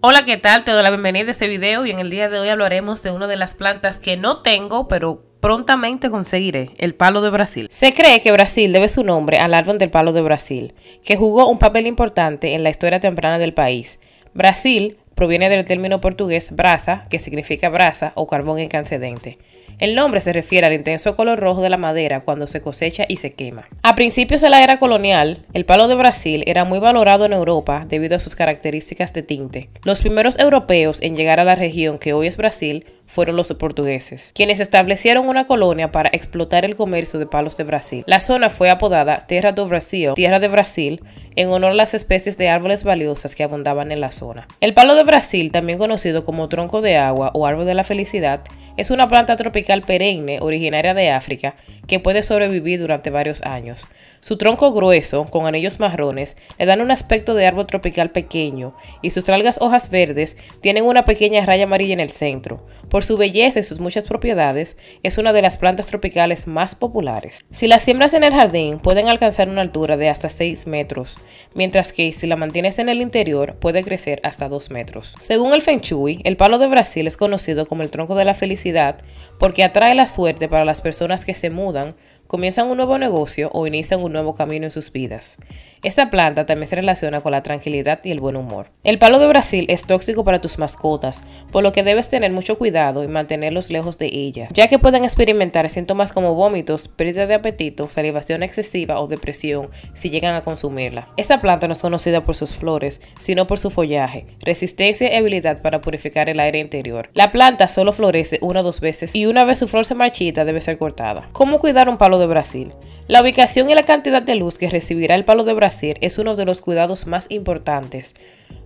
Hola, ¿qué tal? Te doy la bienvenida a este video y en el día de hoy hablaremos de una de las plantas que no tengo, pero prontamente conseguiré, el palo de Brasil. Se cree que Brasil debe su nombre al árbol del palo de Brasil, que jugó un papel importante en la historia temprana del país. Brasil proviene del término portugués brasa, que significa brasa o carbón incandescente. El nombre se refiere al intenso color rojo de la madera cuando se cosecha y se quema. A principios de la era colonial, el palo de Brasil era muy valorado en Europa debido a sus características de tinte. Los primeros europeos en llegar a la región que hoy es Brasil fueron los portugueses, quienes establecieron una colonia para explotar el comercio de palos de Brasil. La zona fue apodada Terra do Brasil, Tierra de Brasil, en honor a las especies de árboles valiosas que abundaban en la zona. El palo de Brasil, también conocido como tronco de agua o árbol de la felicidad, es una planta tropical perenne originaria de África que puede sobrevivir durante varios años. Su tronco grueso, con anillos marrones, le dan un aspecto de árbol tropical pequeño y sus largas hojas verdes tienen una pequeña raya amarilla en el centro, por su belleza y sus muchas propiedades, es una de las plantas tropicales más populares. Si la siembras en el jardín, pueden alcanzar una altura de hasta 6 metros, mientras que si la mantienes en el interior, puede crecer hasta 2 metros. Según el Feng Shui, el palo de Brasil es conocido como el tronco de la felicidad porque atrae la suerte para las personas que se mudan, comienzan un nuevo negocio o inician un nuevo camino en sus vidas. Esta planta también se relaciona con la tranquilidad y el buen humor. El palo de Brasil es tóxico para tus mascotas, por lo que debes tener mucho cuidado y mantenerlos lejos de ella, ya que pueden experimentar síntomas como vómitos, pérdida de apetito, salivación excesiva o depresión si llegan a consumirla. Esta planta no es conocida por sus flores, sino por su follaje, resistencia y habilidad para purificar el aire interior. La planta solo florece una o dos veces y una vez su flor se marchita debe ser cortada. ¿Cómo cuidar un palo de Brasil? La ubicación y la cantidad de luz que recibirá el palo de Brasil es uno de los cuidados más importantes.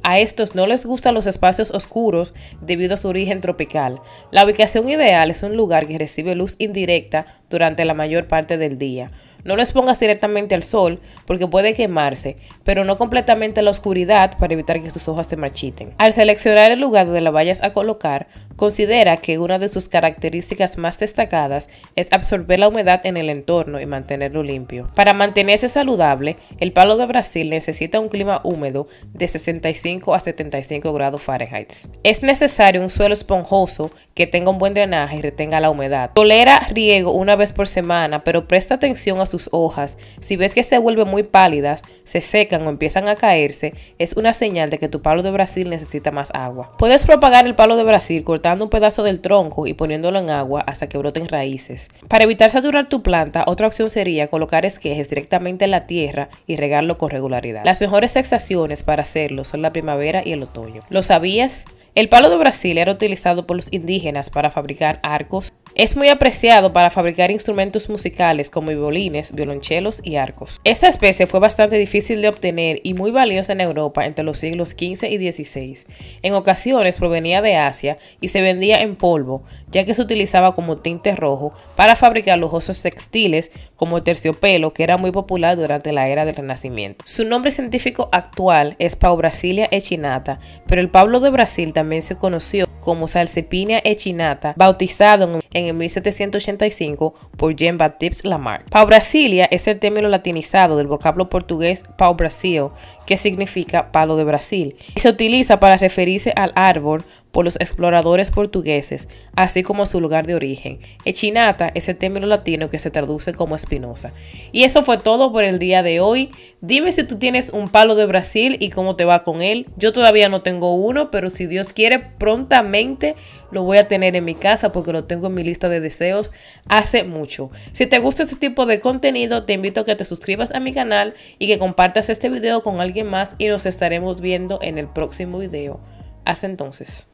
A estos no les gustan los espacios oscuros debido a su origen tropical. La ubicación ideal es un lugar que recibe luz indirecta durante la mayor parte del día. No lo expongas directamente al sol porque puede quemarse, pero no completamente a la oscuridad para evitar que sus hojas se marchiten. Al seleccionar el lugar donde la vayas a colocar, considera que una de sus características más destacadas es absorber la humedad en el entorno y mantenerlo limpio. Para mantenerse saludable, el palo de Brasil necesita un clima húmedo de 65 a 75 grados Fahrenheit. Es necesario un suelo esponjoso que tenga un buen drenaje y retenga la humedad. Tolera riego una vez por semana, pero presta atención a tus hojas, si ves que se vuelven muy pálidas, se secan o empiezan a caerse, es una señal de que tu palo de Brasil necesita más agua. Puedes propagar el palo de Brasil cortando un pedazo del tronco y poniéndolo en agua hasta que broten raíces. Para evitar saturar tu planta, otra opción sería colocar esquejes directamente en la tierra y regarlo con regularidad. Las mejores estaciones para hacerlo son la primavera y el otoño. ¿Lo sabías? El palo de Brasil era utilizado por los indígenas para fabricar arcos. Es muy apreciado para fabricar instrumentos musicales como violines, violonchelos y arcos. Esta especie fue bastante difícil de obtener y muy valiosa en Europa entre los siglos XV y XVI. En ocasiones provenía de Asia y se vendía en polvo, ya que se utilizaba como tinte rojo para fabricar lujosos textiles como terciopelo, que era muy popular durante la era del Renacimiento. Su nombre científico actual es Pau-Brasilia echinata, pero el pablo de Brasil también también se conoció como Salsepinia echinata, bautizado en 1785 por Jean-Baptiste Lamarck. Pau Brasilia es el término latinizado del vocablo portugués Pau Brasil, que significa palo de Brasil, y se utiliza para referirse al árbol por los exploradores portugueses, así como su lugar de origen. Echinata es el término latino que se traduce como espinosa. Y eso fue todo por el día de hoy. Dime si tú tienes un palo de Brasil y cómo te va con él. Yo todavía no tengo uno, pero si Dios quiere, prontamente lo voy a tener en mi casa porque lo tengo en mi lista de deseos hace mucho. Si te gusta este tipo de contenido, te invito a que te suscribas a mi canal y que compartas este video con alguien más y nos estaremos viendo en el próximo video. Hasta entonces.